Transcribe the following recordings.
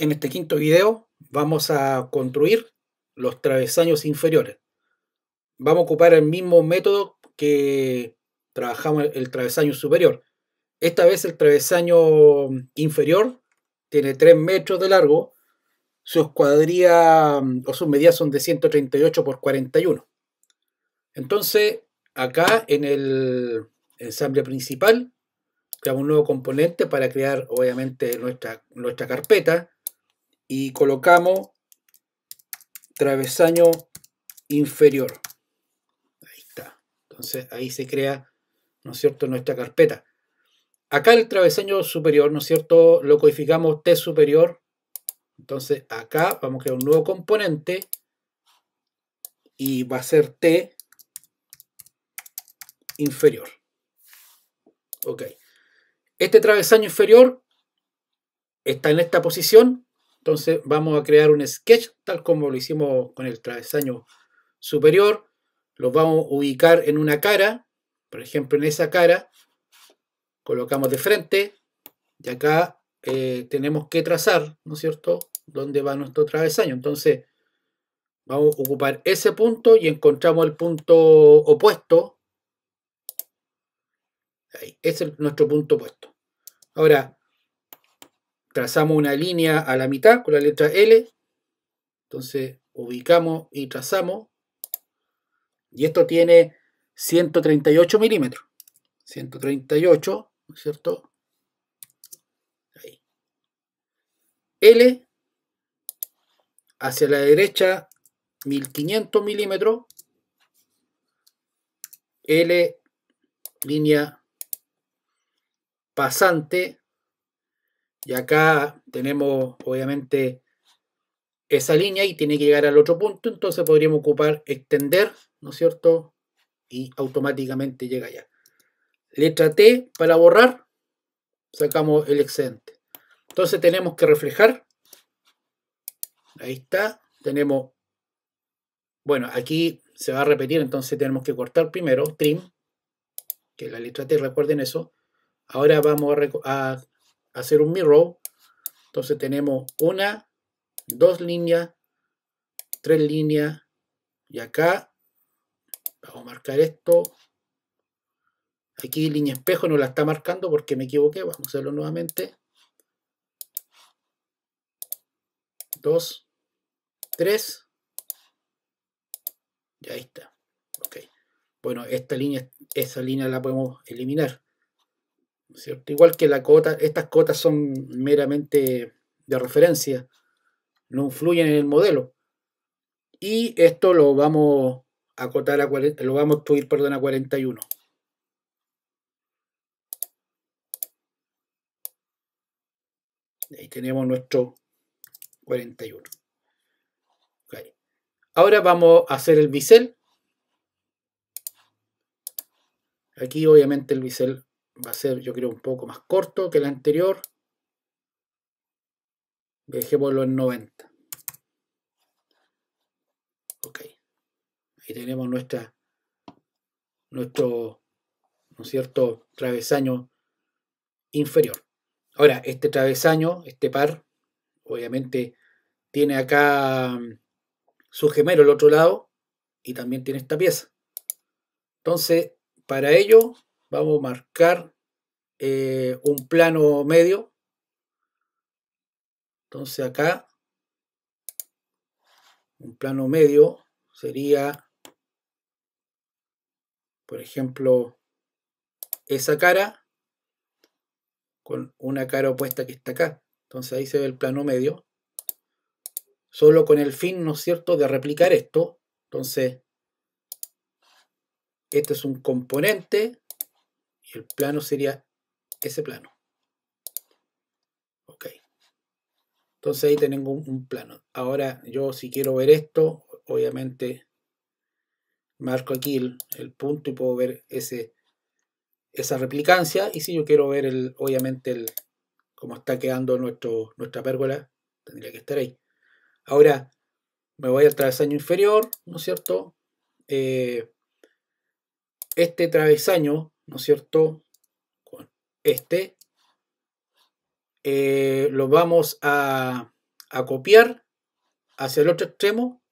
En este quinto video vamos a construir los travesaños inferiores. Vamos a ocupar el mismo método que trabajamos el travesaño superior. Esta vez el travesaño inferior tiene 3 metros de largo, sus cuadrillas mm, o sus medidas son de 138 por 41. Entonces, acá en el ensamble principal, creamos un nuevo componente para crear obviamente nuestra, nuestra carpeta y colocamos travesaño inferior. Ahí está. Entonces ahí se crea, ¿no es cierto?, nuestra carpeta. Acá el travesaño superior, ¿no es cierto?, lo codificamos T superior. Entonces acá vamos a crear un nuevo componente y va a ser T inferior. Ok. Este travesaño inferior está en esta posición entonces vamos a crear un sketch tal como lo hicimos con el travesaño superior. Lo vamos a ubicar en una cara. Por ejemplo, en esa cara colocamos de frente y acá eh, tenemos que trazar, ¿no es cierto?, dónde va nuestro travesaño. Entonces vamos a ocupar ese punto y encontramos el punto opuesto. Ahí, ese es nuestro punto opuesto. Ahora, trazamos una línea a la mitad con la letra L. Entonces ubicamos y trazamos. Y esto tiene 138 milímetros. 138, ¿no es cierto? L hacia la derecha 1500 milímetros. L línea pasante y acá tenemos obviamente esa línea y tiene que llegar al otro punto, entonces podríamos ocupar extender, ¿no es cierto? Y automáticamente llega allá. Letra T para borrar, sacamos el excedente. Entonces tenemos que reflejar. Ahí está. Tenemos, bueno, aquí se va a repetir, entonces tenemos que cortar primero, trim, que la letra T, recuerden eso. Ahora vamos a, a hacer un mirror. Entonces tenemos una, dos líneas, tres líneas. Y acá, vamos a marcar esto. Aquí línea espejo no la está marcando porque me equivoqué. Vamos a hacerlo nuevamente. Dos, tres. Y ahí está. Ok. Bueno, esta línea, esa línea la podemos eliminar. Igual que la cota, estas cotas son meramente de referencia, no influyen en el modelo. Y esto lo vamos a acotar a 40, lo vamos a excluir, perdón, a 41. Ahí tenemos nuestro 41. Ahora vamos a hacer el bisel. Aquí obviamente el bisel va a ser yo creo un poco más corto que el anterior. Dejémoslo en 90. Ok. Ahí tenemos nuestra, nuestro, ¿no cierto?, travesaño inferior. Ahora, este travesaño, este par, obviamente tiene acá mm, su gemelo al otro lado y también tiene esta pieza. Entonces, para ello vamos a marcar eh, un plano medio. Entonces acá, un plano medio sería, por ejemplo, esa cara con una cara opuesta que está acá. Entonces ahí se ve el plano medio. Solo con el fin, ¿no es cierto?, de replicar esto. Entonces, este es un componente el plano sería ese plano. Ok. Entonces ahí tengo un, plano. Ahora yo si quiero ver esto, obviamente marco aquí el, punto y puedo ver ese, esa replicancia. Y si yo quiero ver, el, obviamente, el, cómo está quedando nuestro, nuestra pérgola, tendría que estar ahí. Ahora me voy al travesaño inferior, ¿no es cierto? Eh, este travesaño ¿no es cierto? Con este. Eh, lo vamos a, copiar hacia el otro extremo.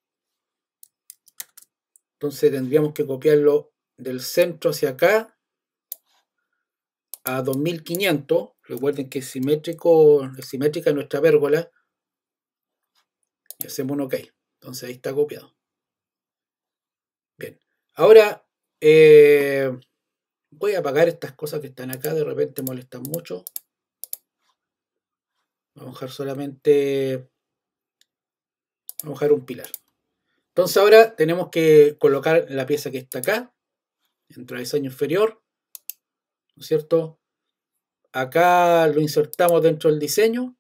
Entonces tendríamos que copiarlo del centro hacia acá a 2500. Recuerden que es simétrico, es simétrica nuestra pérgola. Y hacemos un OK. Entonces ahí está copiado. Bien. Ahora, eh, Voy a apagar estas cosas que están acá, de repente molestan mucho. Vamos a dejar solamente... Vamos a dejar un pilar. Entonces ahora tenemos que colocar la pieza que está acá. Dentro del diseño inferior. ¿No es cierto? Acá lo insertamos dentro del diseño.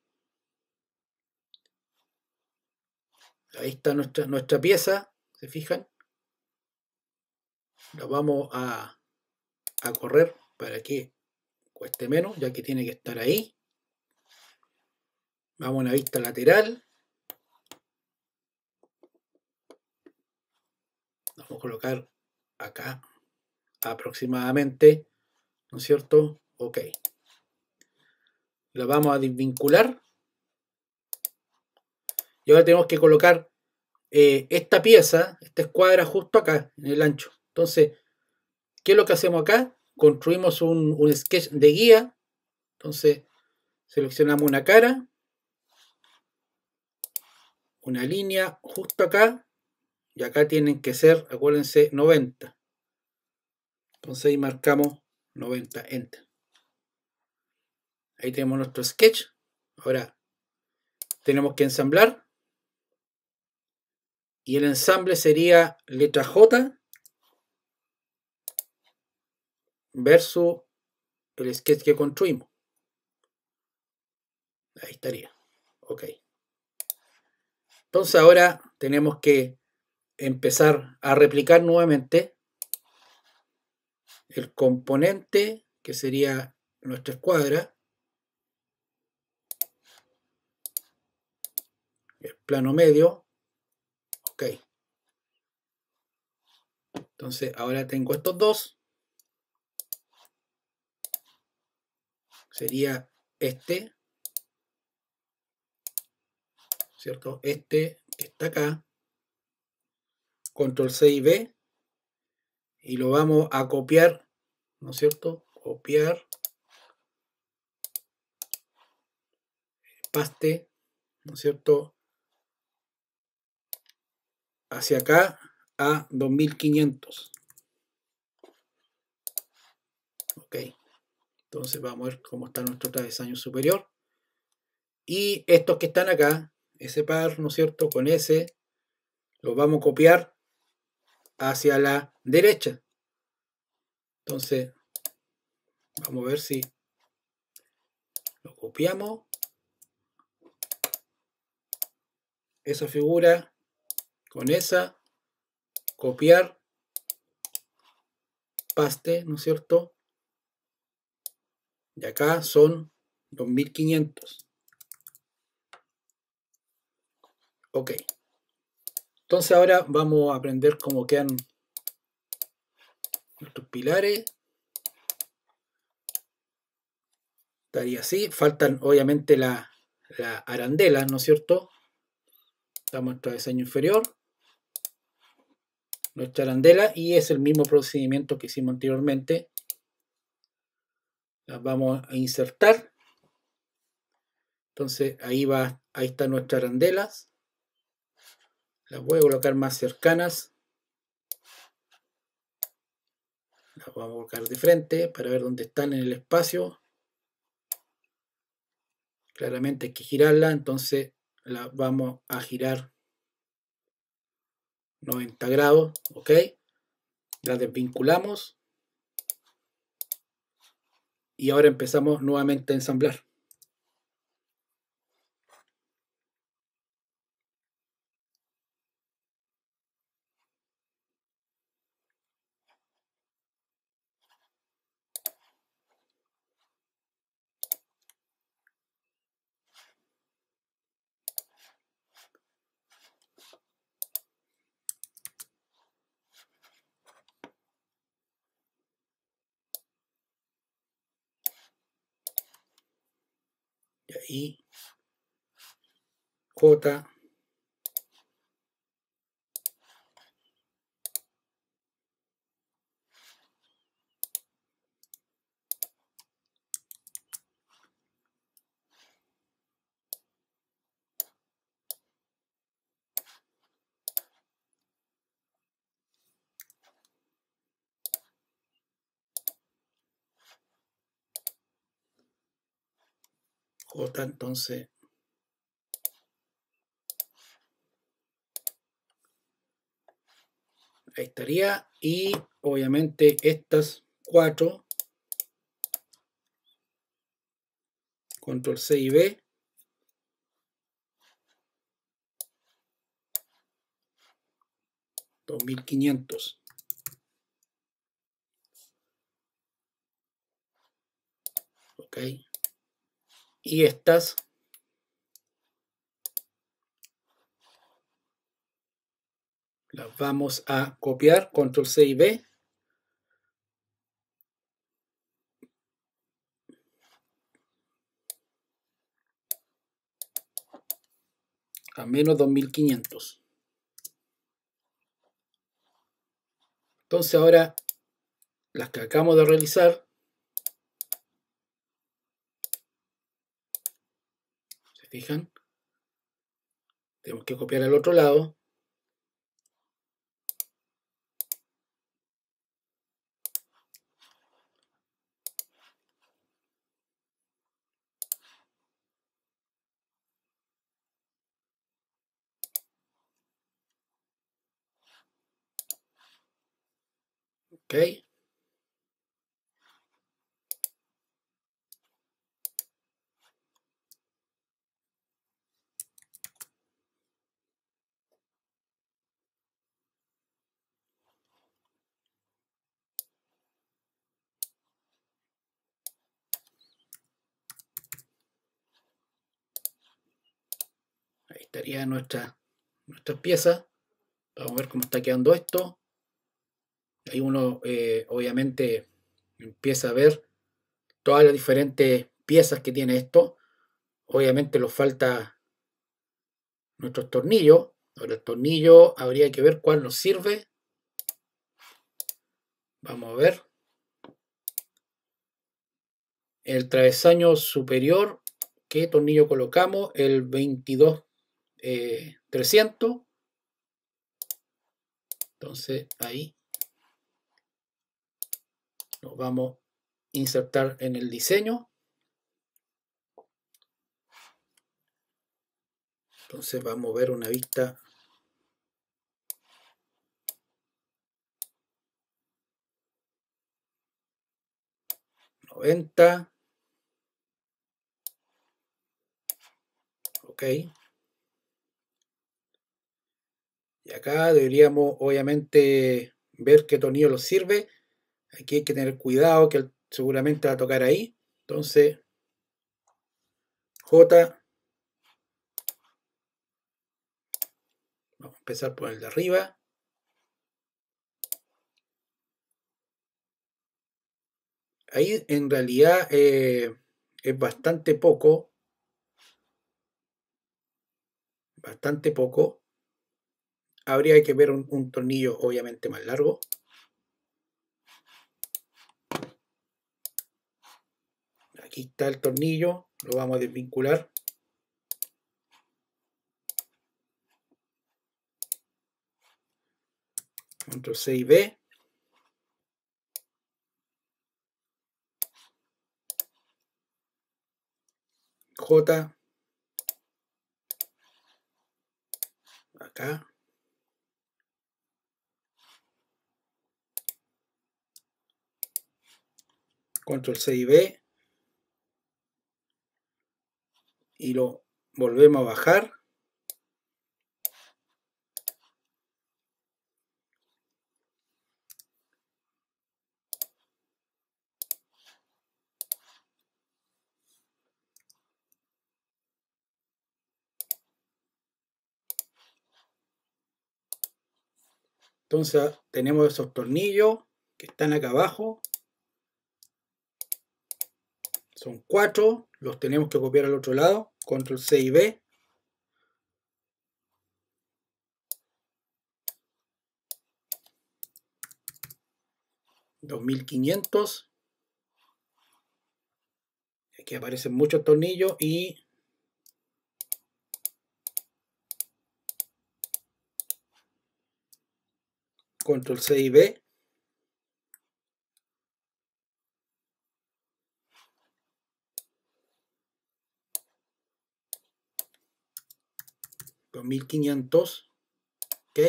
Ahí está nuestra, nuestra pieza. ¿Se fijan? La vamos a a correr para que cueste menos, ya que tiene que estar ahí. Vamos a una vista lateral. Vamos a colocar acá aproximadamente, ¿no es cierto? Ok. La vamos a desvincular. Y ahora tenemos que colocar eh, esta pieza, esta escuadra justo acá, en el ancho. Entonces, ¿Qué es lo que hacemos acá? Construimos un, sketch de guía. Entonces, seleccionamos una cara, una línea justo acá, y acá tienen que ser, acuérdense, 90. Entonces ahí marcamos 90, enter. Ahí tenemos nuestro sketch. Ahora tenemos que ensamblar. Y el ensamble sería letra J verso el sketch que construimos. Ahí estaría. Ok. Entonces ahora tenemos que empezar a replicar nuevamente el componente que sería nuestra escuadra. El plano medio. Ok. Entonces ahora tengo estos dos. sería este, ¿cierto? Este que está acá, control C y B, y lo vamos a copiar, ¿no es cierto? Copiar, paste, ¿no es cierto? Hacia acá a 2500. Ok. Entonces vamos a ver cómo está nuestro travesaño superior. Y estos que están acá, ese par, ¿no es cierto? Con ese, los vamos a copiar hacia la derecha. Entonces, vamos a ver si lo copiamos. Esa figura con esa, copiar, paste, ¿no es cierto? De acá son 2500. Ok. Entonces ahora vamos a aprender cómo quedan nuestros pilares. Estaría así. Faltan obviamente la, arandela, ¿no es cierto? Damos nuestro diseño inferior. Nuestra arandela y es el mismo procedimiento que hicimos anteriormente las vamos a insertar. Entonces ahí va, ahí están nuestras arandelas. Las voy a colocar más cercanas. Las vamos a colocar de frente para ver dónde están en el espacio. Claramente hay que girarla, entonces la vamos a girar 90 grados, ¿ok? La desvinculamos y ahora empezamos nuevamente a ensamblar. y cuota entonces ahí estaría y obviamente estas cuatro control C y B dos mil quinientos okay y estas las vamos a copiar, control C y B. A menos 2500. Entonces ahora las que acabamos de realizar fijan? Tenemos que copiar al otro lado. Okay. nuestra, nuestras piezas. Vamos a ver cómo está quedando esto. Ahí uno eh, obviamente empieza a ver todas las diferentes piezas que tiene esto. Obviamente nos falta nuestros tornillos. Ahora el tornillo habría que ver cuál nos sirve. Vamos a ver. El travesaño superior, ¿qué tornillo colocamos? El 22 eh, 300. Entonces ahí nos vamos a insertar en el diseño. Entonces vamos a ver una vista ok Y acá deberíamos obviamente ver qué tornillo lo sirve. Aquí hay que tener cuidado que seguramente va a tocar ahí. Entonces, J. Vamos a empezar por el de arriba. Ahí en realidad eh, es bastante poco. Bastante poco habría que ver un, tornillo obviamente más largo. Aquí está el tornillo, lo vamos a desvincular. punto B. J. Acá. control C y B y lo volvemos a bajar Entonces tenemos esos tornillos que están acá abajo son cuatro, los tenemos que copiar al otro lado, control C y B. $2,500. Aquí aparecen muchos tornillos y control C y B. 1500. ¿Ok?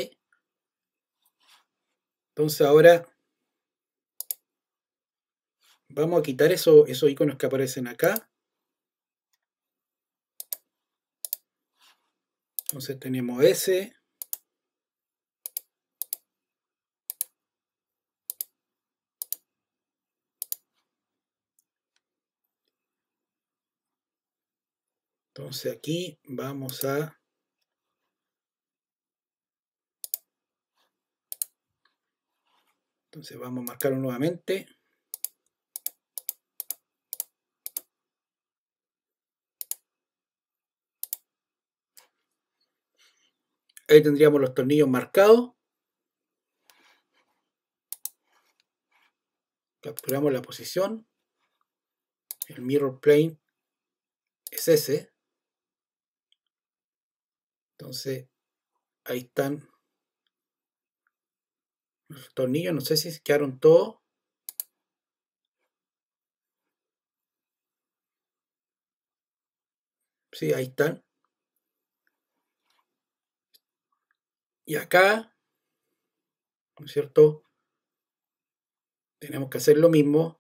Entonces ahora vamos a quitar eso, esos iconos que aparecen acá. Entonces tenemos ese. Entonces aquí vamos a Entonces vamos a marcarlo nuevamente. Ahí tendríamos los tornillos marcados. Capturamos la posición. El mirror plane es ese. Entonces, ahí están los tornillos, no sé si quedaron todos. Sí, ahí están. Y acá, ¿no es cierto? Tenemos que hacer lo mismo.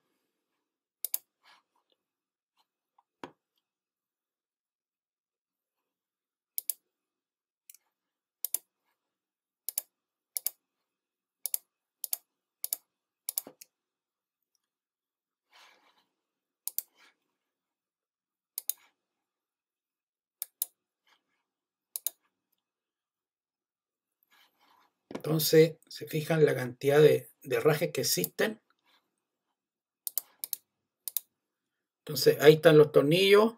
se fijan la cantidad de, de rajes que existen. Entonces, ahí están los tornillos.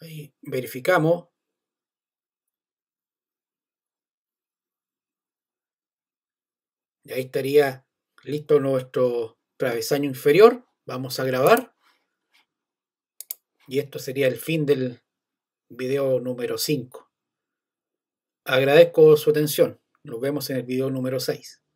Ahí verificamos. Y ahí estaría listo nuestro travesaño inferior. Vamos a grabar. Y esto sería el fin del video número 5. Agradezco su atención. Nos vemos en el video número 6.